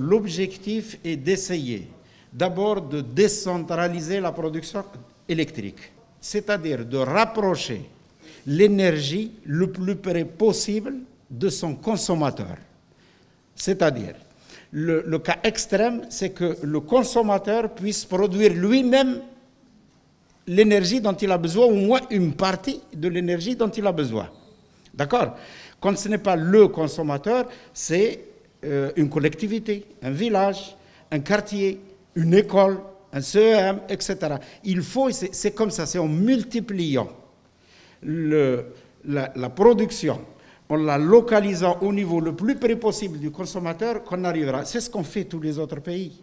L'objectif est d'essayer d'abord de décentraliser la production électrique, c'est-à-dire de rapprocher l'énergie le plus près possible de son consommateur. C'est-à-dire, le, cas extrême, c'est que le consommateur puisse produire lui-même l'énergie dont il a besoin, ou au moins une partie de l'énergie dont il a besoin. D'accord Quand ce n'est pas le consommateur, c'est euh, une collectivité, un village, un quartier, une école, un CEM, etc. Il faut, c'est comme ça, c'est en multipliant la, la, production, en la localisant au niveau le plus près possible du consommateur qu'on arrivera. C'est ce qu'on fait tous les autres pays.